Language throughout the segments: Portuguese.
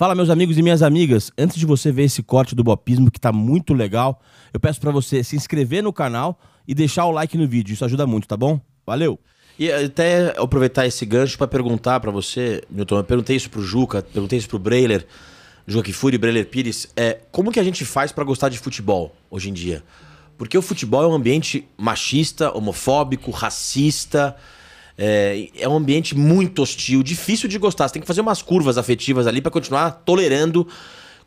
Fala, meus amigos e minhas amigas. Antes de você ver esse corte do Bopismo, que está muito legal, eu peço para você se inscrever no canal e deixar o like no vídeo. Isso ajuda muito, tá bom? Valeu! E até aproveitar esse gancho para perguntar para você, Milton, eu perguntei isso pro Juca, perguntei isso pro Breiler, Juca Kifuri, Breiler Pires, é, como que a gente faz para gostar de futebol hoje em dia? Porque o futebol é um ambiente machista, homofóbico, racista, é, é, um ambiente muito hostil, difícil de gostar. Você tem que fazer umas curvas afetivas ali para continuar tolerando.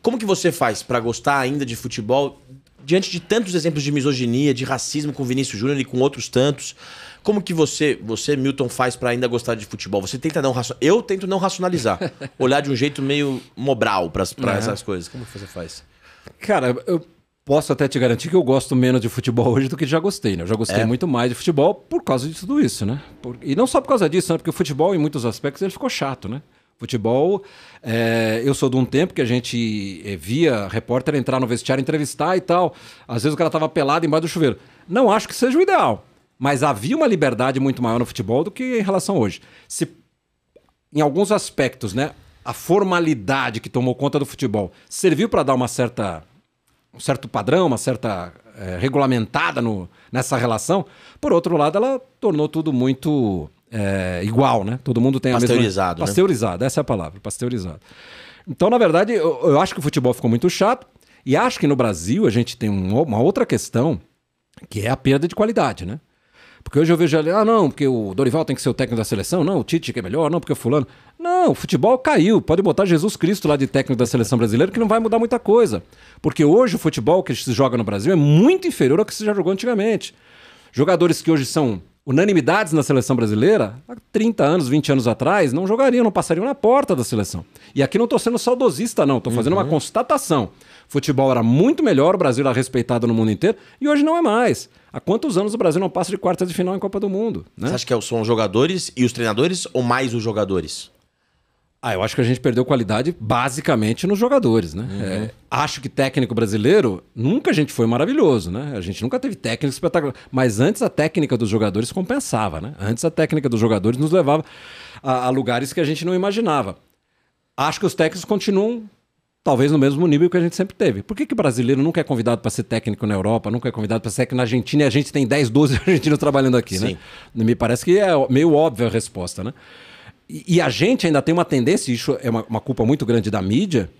Como que você faz para gostar ainda de futebol diante de tantos exemplos de misoginia, de racismo com Vinícius Júnior e com outros tantos? Como que você, você Milton, faz para ainda gostar de futebol? Você tenta não eu tento não racionalizar, olhar de um jeito meio mobral para uhum. essas coisas. Como que você faz? Cara, eu posso até te garantir que eu gosto menos de futebol hoje do que já gostei, né? Eu já gostei é. muito mais de futebol por causa de tudo isso, né? Por... E não só por causa disso, né? Porque o futebol, em muitos aspectos, ele ficou chato, né? Futebol, é... eu sou de um tempo que a gente eh, via repórter entrar no vestiário, entrevistar e tal. Às vezes o cara tava pelado embaixo do chuveiro. Não acho que seja o ideal, mas havia uma liberdade muito maior no futebol do que em relação hoje. Se, em alguns aspectos, né? A formalidade que tomou conta do futebol serviu para dar uma certa um certo padrão, uma certa é, regulamentada no, nessa relação. Por outro lado, ela tornou tudo muito é, igual, né? Todo mundo tem a pasteurizado, mesma... Pasteurizado. Né? Pasteurizado, essa é a palavra, pasteurizado. Então, na verdade, eu, eu, acho que o futebol ficou muito chato e acho que no Brasil a gente tem um, uma outra questão que é a perda de qualidade, né? Porque hoje eu vejo ali, ah, não, porque o Dorival tem que ser o técnico da seleção, não, o Tite que é melhor, não, porque o fulano. Não, o futebol caiu. Pode botar Jesus Cristo lá de técnico da seleção brasileira, que não vai mudar muita coisa. Porque hoje o futebol que se joga no Brasil é muito inferior ao que se já jogou antigamente. Jogadores que hoje são unanimidades na seleção brasileira, há 30 anos, 20 anos atrás, não jogariam, não passariam na porta da seleção. E aqui não estou sendo saudosista, não, estou fazendo uhum. uma constatação. Futebol era muito melhor, o Brasil era respeitado no mundo inteiro e hoje não é mais. Há quantos anos o Brasil não passa de quartas de final em Copa do Mundo? Né? Você acha que é são os jogadores e os treinadores ou mais os jogadores? Ah, eu acho que a gente perdeu qualidade basicamente nos jogadores, né? Uhum. É, acho que técnico brasileiro, nunca a gente foi maravilhoso, né? A gente nunca teve técnico espetacular. Mas antes a técnica dos jogadores compensava, né? Antes a técnica dos jogadores nos levava a, a lugares que a gente não imaginava. Acho que os técnicos continuam talvez no mesmo nível que a gente sempre teve. Por que, que brasileiro nunca é convidado para ser técnico na Europa, nunca é convidado para ser técnico na Argentina e a gente tem 10, 12 argentinos trabalhando aqui, né? Sim. né? Me parece que é meio óbvia a resposta, né? E, e, a gente ainda tem uma tendência, isso é uma, uma culpa muito grande da mídia,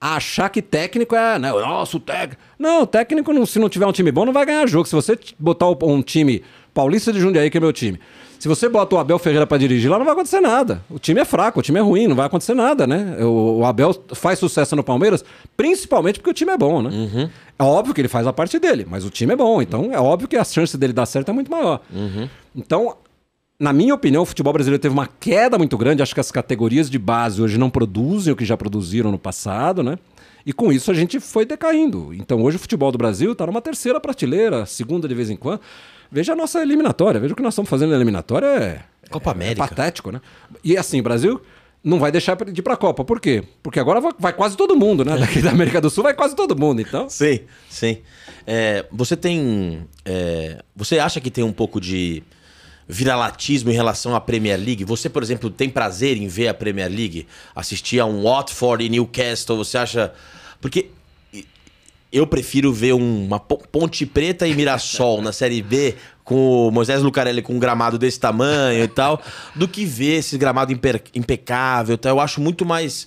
a achar que técnico é, né? Nossa, o técnico. Não, o técnico, não, se não tiver um time bom, não vai ganhar jogo. Se você botar um time paulista de Jundiaí, que é meu time, se você bota o Abel Ferreira para dirigir lá, não vai acontecer nada. O time é fraco, o time é ruim, não vai acontecer nada, né? O, o Abel faz sucesso no Palmeiras, principalmente porque o time é bom, né? Uhum. É óbvio que ele faz a parte dele, mas o time é bom, então é óbvio que a chance dele dar certo é muito maior. Uhum. Então, na minha opinião, o futebol brasileiro teve uma queda muito grande. Acho que as categorias de base hoje não produzem o que já produziram no passado, né? E com isso a gente foi decaindo. Então hoje o futebol do Brasil está numa terceira prateleira, segunda de vez em quando. Veja a nossa eliminatória, veja o que nós estamos fazendo na eliminatória. É, Copa é América. É patético, né? E assim, o Brasil não vai deixar de ir para a Copa. Por quê? Porque agora vai quase todo mundo, né? Daqui da América do Sul vai quase todo mundo, então. Sim, sim. É, você tem. É, você acha que tem um pouco de viralatismo em relação à Premier League? Você, por exemplo, tem prazer em ver a Premier League? Assistir a um Watford e Newcastle, você acha. Porque eu prefiro ver uma Ponte Preta e Mirassol na Série B com o Moisés Lucarelli com um gramado desse tamanho e tal, do que ver esse gramado impe impecável. Tal. Eu acho muito mais.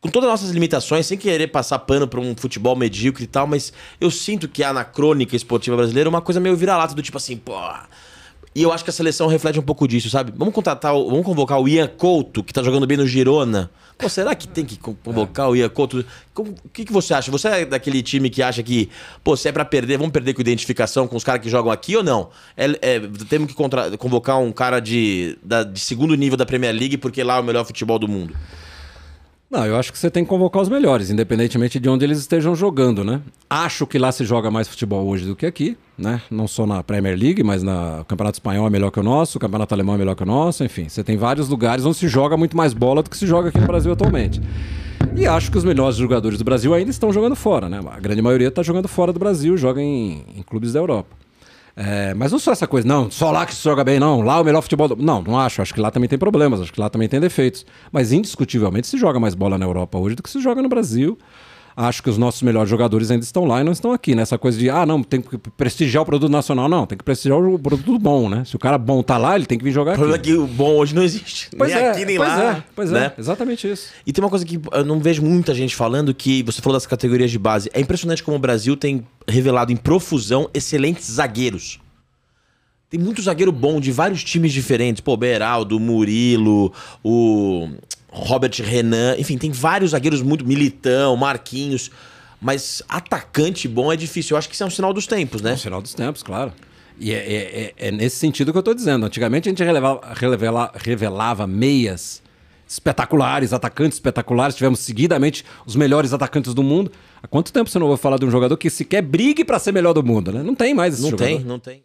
Com todas as nossas limitações, sem querer passar pano para um futebol medíocre e tal, mas eu sinto que há na crônica esportiva brasileira é uma coisa meio vira-lata, do tipo assim, pô, e eu acho que a seleção reflete um pouco disso, sabe? Vamos contratar, vamos convocar o Ian Couto, que tá jogando bem no Girona. Pô, será que tem que convocar é. o Ian Couto? O que, que você acha? Você é daquele time que acha que, pô, se é pra perder, vamos perder com identificação com os caras que jogam aqui ou não? É, é, temos que contra, convocar um cara de, da, de segundo nível da Premier League porque lá é o melhor futebol do mundo. Não, eu acho que você tem que convocar os melhores, independentemente de onde eles estejam jogando, né? Acho que lá se joga mais futebol hoje do que aqui né? Não só na Premier League, mas na o Campeonato Espanhol é melhor que o nosso, o Campeonato Alemão é melhor que o nosso, enfim. Você tem vários lugares onde se joga muito mais bola do que se joga aqui no Brasil atualmente. E acho que os melhores jogadores do Brasil ainda estão jogando fora, né? A grande maioria está jogando fora do Brasil, joga em, em clubes da Europa. É, mas não só essa coisa, não, só lá que se joga bem, não, lá é o melhor futebol. Do... Não, não acho, acho que lá também tem problemas, acho que lá também tem defeitos. Mas indiscutivelmente se joga mais bola na Europa hoje do que se joga no Brasil acho que os nossos melhores jogadores ainda estão lá e não estão aqui. Nessa né? coisa de, ah, não, tem que prestigiar o produto nacional. Não, tem que prestigiar o produto bom, né? Se o cara bom tá lá, ele tem que vir jogar aqui. O problema aqui. é que o bom hoje não existe. Pois nem é, aqui, nem pois lá. É, pois é, né? é, exatamente isso. E tem uma coisa que eu não vejo muita gente falando, que você falou das categorias de base. É impressionante como o Brasil tem revelado em profusão excelentes zagueiros. Tem muito zagueiro bom de vários times diferentes. Pô, Beraldo, Murilo, o Robert Renan, enfim, tem vários zagueiros muito militão, Marquinhos, mas atacante bom é difícil. Eu acho que isso é um sinal dos tempos, né? É um sinal dos tempos, claro. E é, é, é, é nesse sentido que eu estou dizendo. Antigamente a gente revelava, revelava meias espetaculares, atacantes espetaculares. Tivemos seguidamente os melhores atacantes do mundo. Há quanto tempo você não ouve falar de um jogador que sequer brigue para ser melhor do mundo? Né? Não tem mais esse não jogador. Não tem, não tem.